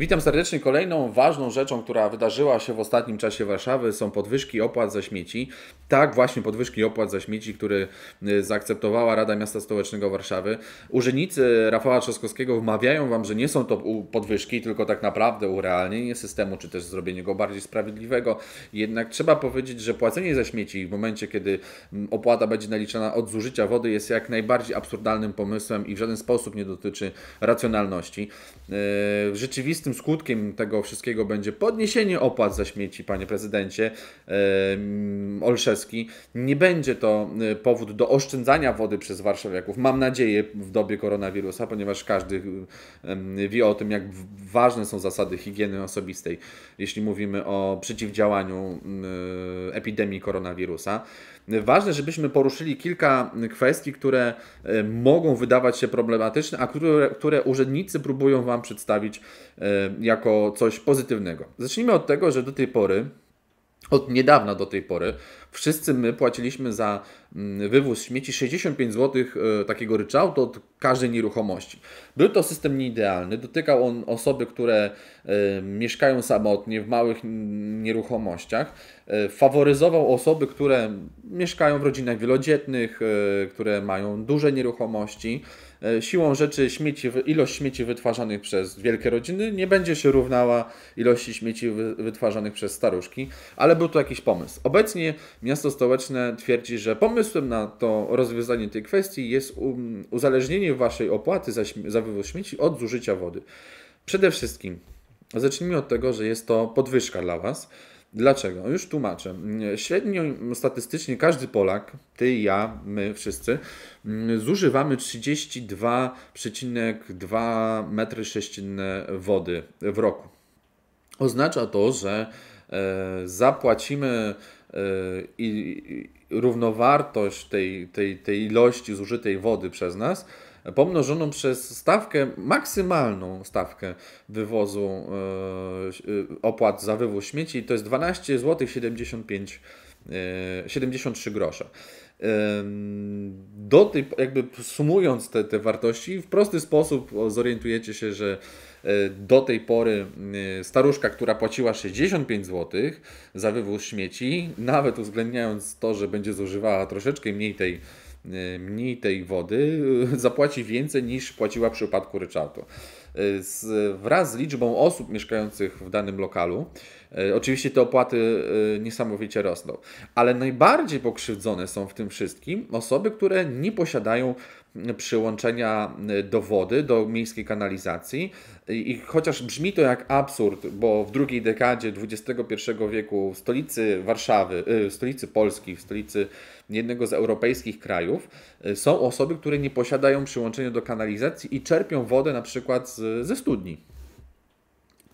Witam serdecznie. Kolejną ważną rzeczą, która wydarzyła się w ostatnim czasie Warszawy, są podwyżki opłat za śmieci. Tak, właśnie podwyżki opłat za śmieci, które y, zaakceptowała Rada Miasta Stołecznego Warszawy. Urzędnicy Rafała Trzaskowskiego wmawiają Wam, że nie są to podwyżki, tylko tak naprawdę urealnienie systemu, czy też zrobienie go bardziej sprawiedliwego. Jednak trzeba powiedzieć, że płacenie za śmieci w momencie, kiedy mm, opłata będzie naliczana od zużycia wody, jest jak najbardziej absurdalnym pomysłem i w żaden sposób nie dotyczy racjonalności. Y, w rzeczywistym oczywistym skutkiem tego wszystkiego będzie podniesienie opłat za śmieci, panie prezydencie Olszewski. Nie będzie to y, powód do oszczędzania wody przez warszawiaków. Mam nadzieję w dobie koronawirusa, ponieważ każdy y, wie o tym, jak ważne są zasady higieny osobistej, jeśli mówimy o przeciwdziałaniu y, epidemii koronawirusa. Ważne, żebyśmy poruszyli kilka kwestii, które y, mogą wydawać się problematyczne, a które, które urzędnicy próbują Wam przedstawić y, jako coś pozytywnego. Zacznijmy od tego, że do tej pory od niedawna do tej pory wszyscy my płaciliśmy za mm, wywóz śmieci 65 zł e, takiego ryczałtu od każdej nieruchomości. Był to system nieidealny, dotykał on osoby, które e, mieszkają samotnie w małych nieruchomościach, e, faworyzował osoby, które mieszkają w rodzinach wielodzietnych, które mają duże nieruchomości. E, siłą rzeczy śmieci, ilość śmieci wytwarzanych przez wielkie rodziny nie będzie się równała ilości śmieci wytwarzanych przez staruszki, ale był to jakiś pomysł. Obecnie miasto stołeczne twierdzi, że pomysłem na to rozwiązanie tej kwestii jest uzależnienie waszej opłaty za, za wywóz śmieci od zużycia wody. Przede wszystkim zacznijmy od tego, że jest to podwyżka dla was Dlaczego? Już tłumaczę. Średnio statystycznie każdy Polak, ty, ja, my wszyscy, mm, zużywamy 32,2 metry 3 wody w roku. Oznacza to, że e, zapłacimy e, równowartość tej, tej, tej ilości zużytej wody przez nas pomnożoną przez stawkę, maksymalną stawkę wywozu e, opłat za wywóz śmieci, to jest 12 zł 75, 73 grosze. Do tej, jakby sumując te, te wartości, w prosty sposób zorientujecie się, że e, do tej pory e, staruszka, która płaciła 65 zł za wywóz śmieci, nawet uwzględniając to, że będzie zużywała troszeczkę mniej tej Y, mniej tej wody, y, zapłaci więcej niż płaciła w przypadku ryczałtu. Y, z, wraz z liczbą osób mieszkających w danym lokalu, oczywiście te opłaty niesamowicie rosną, ale najbardziej pokrzywdzone są w tym wszystkim osoby, które nie posiadają przyłączenia y, do wody, do miejskiej kanalizacji. I chociaż brzmi to jak absurd, bo w drugiej dekadzie XXI wieku w stolicy Warszawy, y, w stolicy Polski, w stolicy jednego z europejskich krajów y, są osoby, które nie posiadają przyłączenia do kanalizacji i czerpią wodę na przykład ze studni.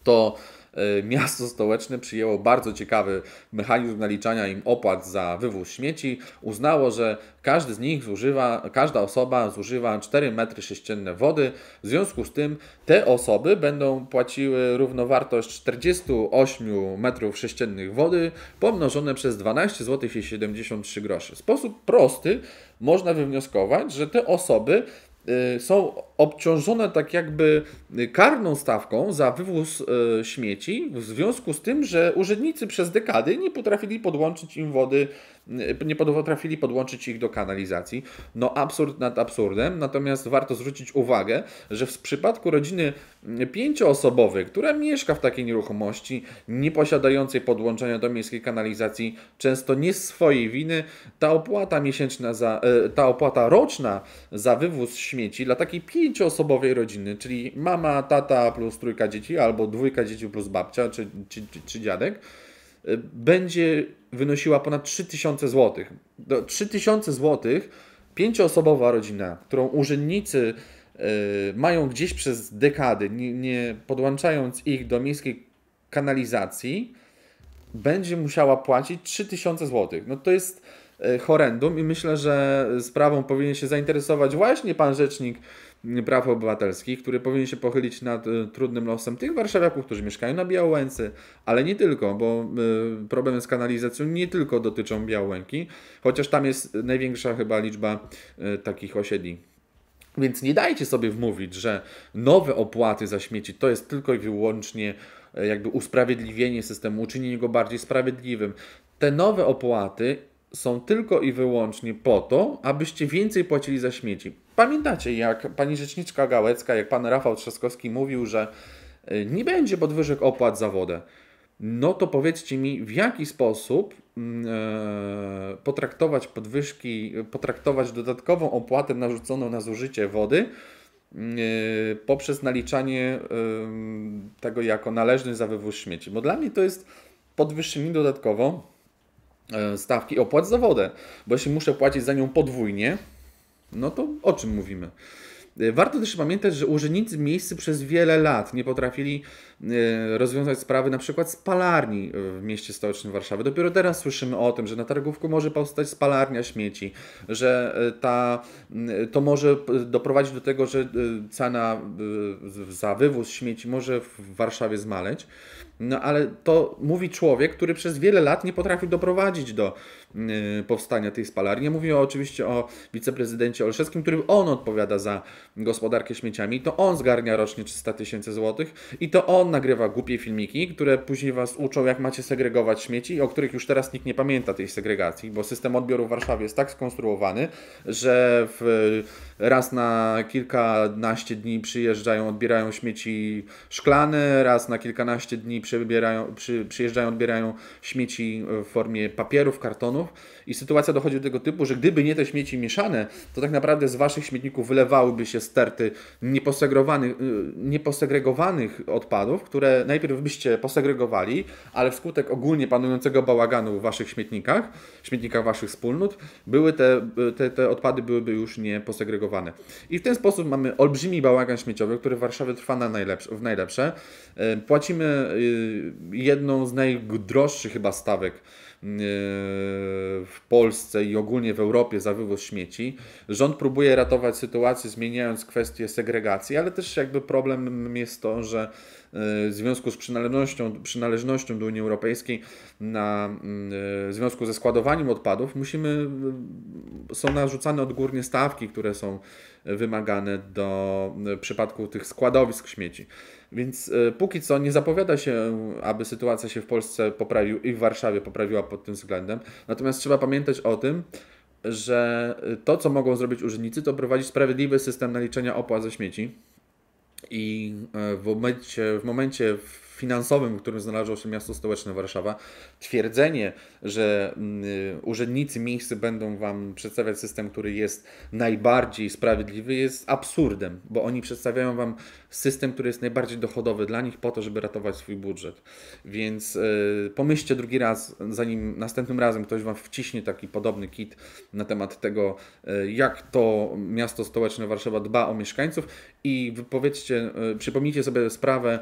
To E, miasto stołeczne przyjęło bardzo ciekawy mechanizm naliczania im opłat za wywóz śmieci. Uznało, że każdy z nich zużywa, każda osoba zużywa 4 metry sześcienne wody. W związku z tym te osoby będą płaciły równowartość 48 metrów sześciennych wody pomnożone przez 12 zł i 73 groszy. W sposób prosty można wywnioskować, że te osoby y, są obciążone tak jakby karną stawką za wywóz e, śmieci, w związku z tym, że urzędnicy przez dekady nie potrafili podłączyć im wody, e, nie potrafili podłączyć ich do kanalizacji. No absurd nad absurdem, natomiast warto zwrócić uwagę, że w przypadku rodziny pięcioosobowej, która mieszka w takiej nieruchomości, nie posiadającej podłączenia do miejskiej kanalizacji, często nie z swojej winy, ta opłata miesięczna, za, e, ta opłata roczna za wywóz śmieci dla takiej pięcioosobowej pięcioosobowej rodziny, czyli mama, tata plus trójka dzieci, albo dwójka dzieci plus babcia czy, czy, czy, czy dziadek, y, będzie wynosiła ponad 3000 zł. Do 3000 zł pięcioosobowa rodzina, którą urzędnicy y, mają gdzieś przez dekady, nie, nie podłączając ich do miejskiej kanalizacji, będzie musiała płacić 3000 zł. No to jest E, horrendum i myślę, że sprawą powinien się zainteresować właśnie pan rzecznik praw obywatelskich, który powinien się pochylić nad e, trudnym losem tych warszawiaków, którzy mieszkają na Białołęce, ale nie tylko, bo e, problemy z kanalizacją nie tylko dotyczą Białęki, chociaż tam jest największa chyba liczba takich osiedli. Więc nie dajcie sobie wmówić, że nowe opłaty za śmieci to jest tylko i wyłącznie jakby usprawiedliwienie systemu, uczynienie go bardziej sprawiedliwym. Te nowe opłaty są tylko i wyłącznie po to, abyście więcej płacili za śmieci. Pamiętacie, jak pani rzeczniczka Gałecka, jak pan Rafał Trzaskowski mówił, że y, nie będzie podwyżek opłat za wodę. No to powiedzcie mi, w jaki sposób yy, potraktować podwyżki, potraktować dodatkową opłatę narzuconą na zużycie wody yy, poprzez naliczanie yy, tego jako należny za wywóz śmieci. Bo dla mnie to jest podwyższenie dodatkowo E, stawki opłat za wodę, bo jeśli muszę płacić za nią podwójnie, no to o czym mówimy? E, warto też pamiętać, że urzędnicy miejscy przez wiele lat nie potrafili E, rozwiązać sprawy na przykład spalarni w mieście stołecznym Warszawy. Dopiero teraz słyszymy o tym, że na targówku może powstać spalarnia śmieci, że e, ta, e, to może doprowadzić do tego, że cena za wywóz śmieci może w Warszawie zmaleć. No ale to mówi człowiek, który przez wiele lat nie potrafił doprowadzić do powstania tej spalarni. Mówię oczywiście o wiceprezydencie Olszewskim, który on odpowiada za gospodarkę śmieciami. To on zgarnia rocznie 300 tysięcy złotych i to on on nagrywa głupie filmiki, które później was uczą, jak macie segregować śmieci, o których już teraz nikt nie pamięta tej segregacji, bo system odbioru w Warszawie jest tak skonstruowany, że w, raz na kilkanaście dni przyjeżdżają, odbierają śmieci szklane, raz na kilkanaście dni przy, przyjeżdżają, odbierają śmieci w formie papierów, kartonów i sytuacja dochodzi do tego typu, że gdyby nie te śmieci mieszane, to tak naprawdę z waszych śmietników wylewałyby się sterty nieposegregowanych, y, nieposegregowanych odpadów, odpadów, które najpierw byście posegregowali, ale wskutek ogólnie panującego bałaganu w waszych śmietnikach, śmietnikach waszych wspólnot, były te, te, te odpady byłyby już nie posegregowane. I w ten sposób mamy olbrzymi bałagan śmieciowy, który w Warszawie trwa na najlepsze, w najlepsze. E, płacimy e, jedną z najdroższych chyba stawek e, w Polsce i ogólnie w Europie za wywóz śmieci. Rząd próbuje ratować sytuację, zmieniając kwestię segregacji, ale też jakby problemem jest to, że w związku z przynależnością, przynależnością do Unii Europejskiej, na, w związku ze składowaniem odpadów, musimy, są narzucane odgórnie stawki, które są wymagane do przypadku tych składowisk śmieci. Więc e, póki co nie zapowiada się, aby sytuacja się w Polsce poprawiła i w Warszawie poprawiła pod tym względem. Natomiast trzeba pamiętać o tym, że e, to, co mogą zrobić urzędnicy, to prowadzić sprawiedliwy system naliczenia opłat za śmieci i e, w momencie, w momencie w finansowym, w którym znalazło się miasto stołeczne Warszawa, twierdzenie, że mm, y, urzędnicy miejscy będą Wam przedstawiać system, który jest najbardziej sprawiedliwy, jest absurdem, bo oni przedstawiają Wam system, który jest najbardziej dochodowy dla nich po to, żeby ratować swój budżet. Więc y, pomyślcie drugi raz, zanim następnym razem ktoś Wam wciśnie taki podobny kit na temat tego, y, jak to miasto stołeczne Warszawa dba o mieszkańców i wypowiedzcie, przypomnijcie sobie sprawę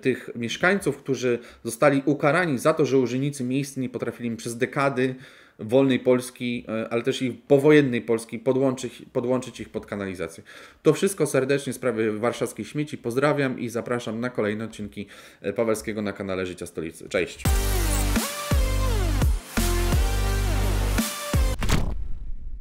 tych mieszkańców, którzy zostali ukarani za to, że urzędnicy miejscy nie potrafili im przez dekady wolnej Polski, e, ale też i powojennej Polski podłączyć, podłączyć ich pod kanalizację. To wszystko serdecznie sprawy warszawskiej śmieci. Pozdrawiam i zapraszam na kolejne odcinki e, Pawelskiego na kanale Życia Stolicy. Cześć!